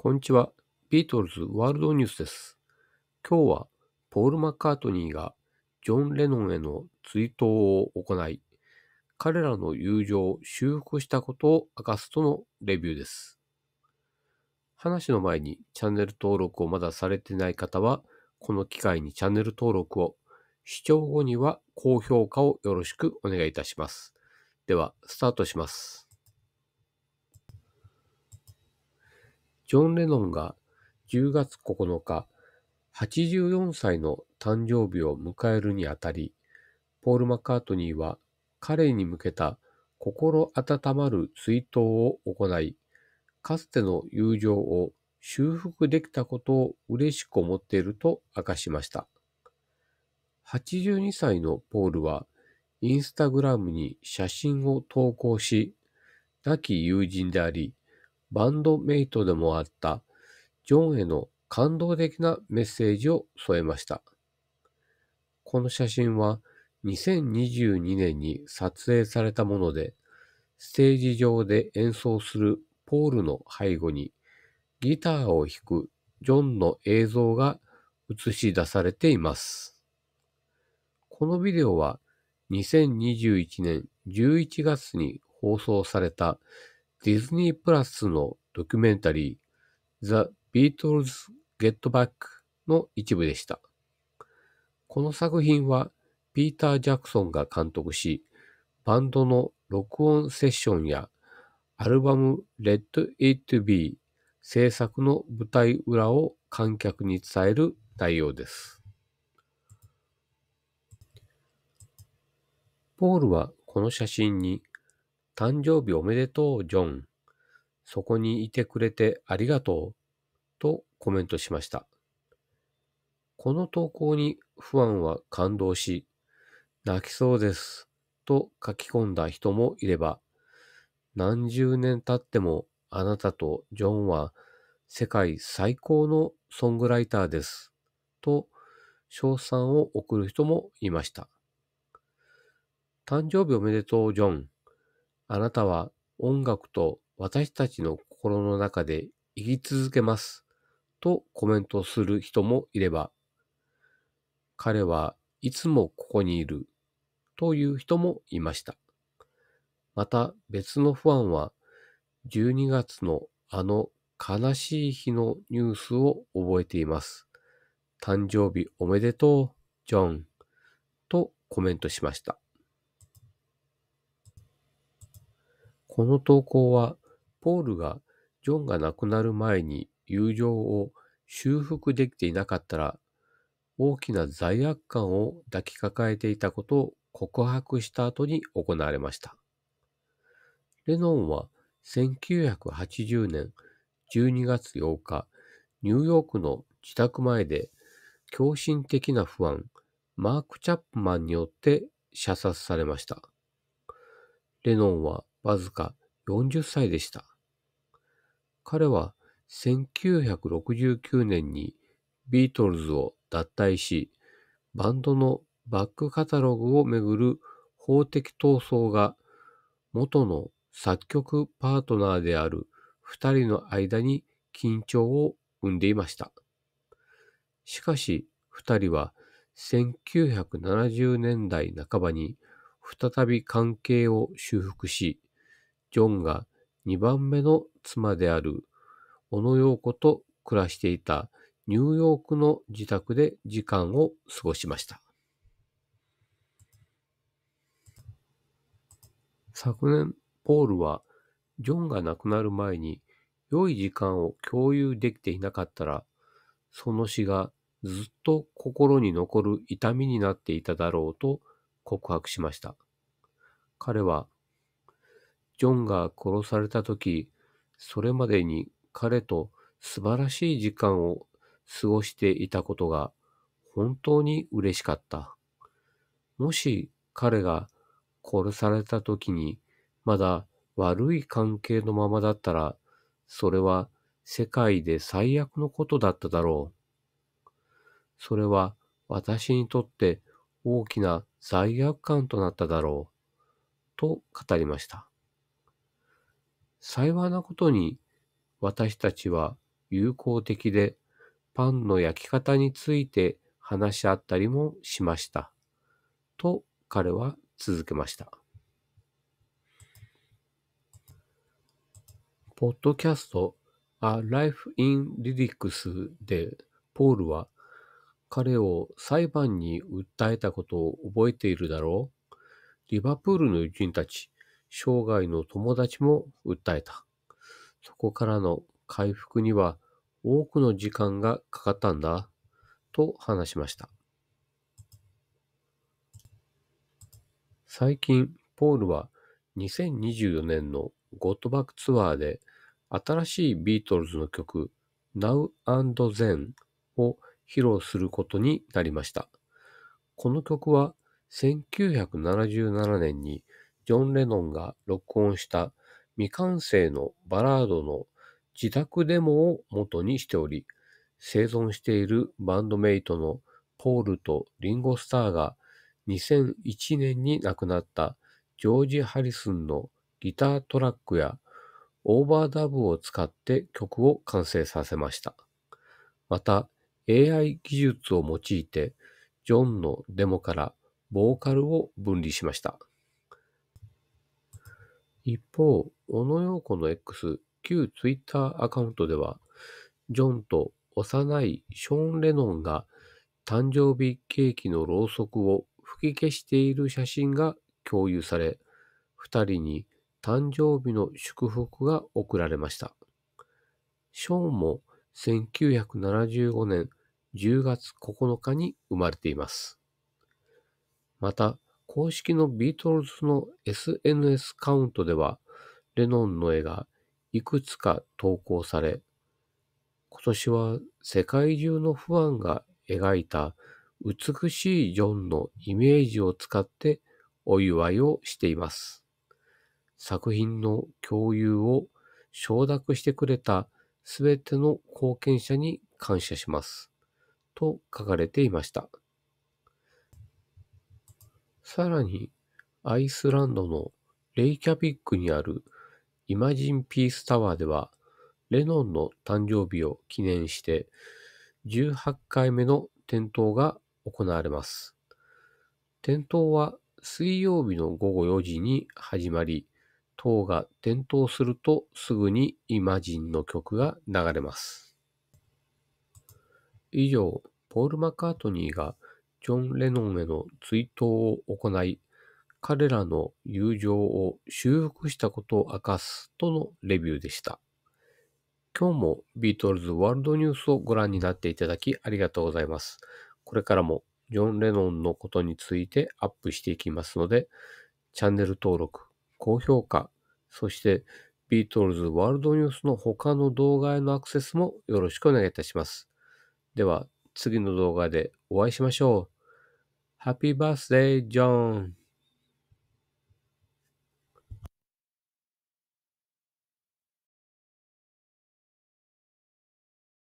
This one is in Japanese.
こんにちは。ビートルズワールドニュースです。今日はポール・マッカートニーがジョン・レノンへの追悼を行い、彼らの友情を修復したことを明かすとのレビューです。話の前にチャンネル登録をまだされてない方は、この機会にチャンネル登録を、視聴後には高評価をよろしくお願いいたします。では、スタートします。ジョン・レノンが10月9日、84歳の誕生日を迎えるにあたり、ポール・マッカートニーは彼に向けた心温まる追悼を行い、かつての友情を修復できたことを嬉しく思っていると明かしました。82歳のポールは、インスタグラムに写真を投稿し、亡き友人であり、バンドメイトでもあったジョンへの感動的なメッセージを添えました。この写真は2022年に撮影されたもので、ステージ上で演奏するポールの背後にギターを弾くジョンの映像が映し出されています。このビデオは2021年11月に放送されたディズニープラスのドキュメンタリー、The Beatles Get Back の一部でした。この作品は、ピーター・ジャクソンが監督し、バンドの録音セッションや、アルバム Let It Be 制作の舞台裏を観客に伝える内容です。ポールはこの写真に誕生日おめでとう、ジョン。そこにいてくれてありがとう。とコメントしました。この投稿にファンは感動し、泣きそうです。と書き込んだ人もいれば、何十年経ってもあなたとジョンは世界最高のソングライターです。と、賞賛を送る人もいました。誕生日おめでとう、ジョン。あなたは音楽と私たちの心の中で生き続けますとコメントする人もいれば、彼はいつもここにいるという人もいました。また別のファンは12月のあの悲しい日のニュースを覚えています。誕生日おめでとう、ジョン。とコメントしました。この投稿は、ポールがジョンが亡くなる前に友情を修復できていなかったら、大きな罪悪感を抱きかかえていたことを告白した後に行われました。レノンは1980年12月8日、ニューヨークの自宅前で狂信的な不安、マーク・チャップマンによって射殺されました。レノンはわずか40歳でした。彼は1969年にビートルズを脱退し、バンドのバックカタログをめぐる法的闘争が元の作曲パートナーである二人の間に緊張を生んでいました。しかし二人は1970年代半ばに再び関係を修復し、ジョンが2番目の妻である小野洋子と暮らしていたニューヨークの自宅で時間を過ごしました。昨年、ポールはジョンが亡くなる前に良い時間を共有できていなかったら、その死がずっと心に残る痛みになっていただろうと告白しました。彼はジョンが殺された時、それまでに彼と素晴らしい時間を過ごしていたことが本当に嬉しかった。もし彼が殺された時にまだ悪い関係のままだったら、それは世界で最悪のことだっただろう。それは私にとって大きな罪悪感となっただろう。と語りました。幸いなことに私たちは友好的でパンの焼き方について話し合ったりもしました。と彼は続けました。ポッドキャスト A Life in Lyrics でポールは彼を裁判に訴えたことを覚えているだろうリバプールの友人たち、生涯の友達も訴えた。そこからの回復には多くの時間がかかったんだ、と話しました。最近、ポールは2024年のゴッドバックツアーで新しいビートルズの曲 Now and Then を披露することになりました。この曲は1977年にジョン・レノンが録音した未完成のバラードの自宅デモを元にしており、生存しているバンドメイトのポールとリンゴスターが2001年に亡くなったジョージ・ハリスンのギタートラックやオーバーダブを使って曲を完成させました。また AI 技術を用いてジョンのデモからボーカルを分離しました。一方、小野洋子の X、旧 Twitter アカウントでは、ジョンと幼いショーン・レノンが誕生日ケーキのろうそくを吹き消している写真が共有され、二人に誕生日の祝福が贈られました。ショーンも1975年10月9日に生まれています。また、公式のビートルズの SNS カウントでは、レノンの絵がいくつか投稿され、今年は世界中のファンが描いた美しいジョンのイメージを使ってお祝いをしています。作品の共有を承諾してくれたすべての貢献者に感謝します。と書かれていました。さらに、アイスランドのレイキャビックにあるイマジンピースタワーでは、レノンの誕生日を記念して、18回目の点灯が行われます。点灯は水曜日の午後4時に始まり、塔が点灯するとすぐにイマジンの曲が流れます。以上、ポール・マッカートニーがジョン・レノンへの追悼を行い、彼らの友情を修復したことを明かすとのレビューでした。今日もビートルズワールドニュースをご覧になっていただきありがとうございます。これからもジョン・レノンのことについてアップしていきますので、チャンネル登録、高評価、そしてビートルズワールドニュースの他の動画へのアクセスもよろしくお願いいたします。では、次の動画でお会いしましょう。Happy Birthday, John!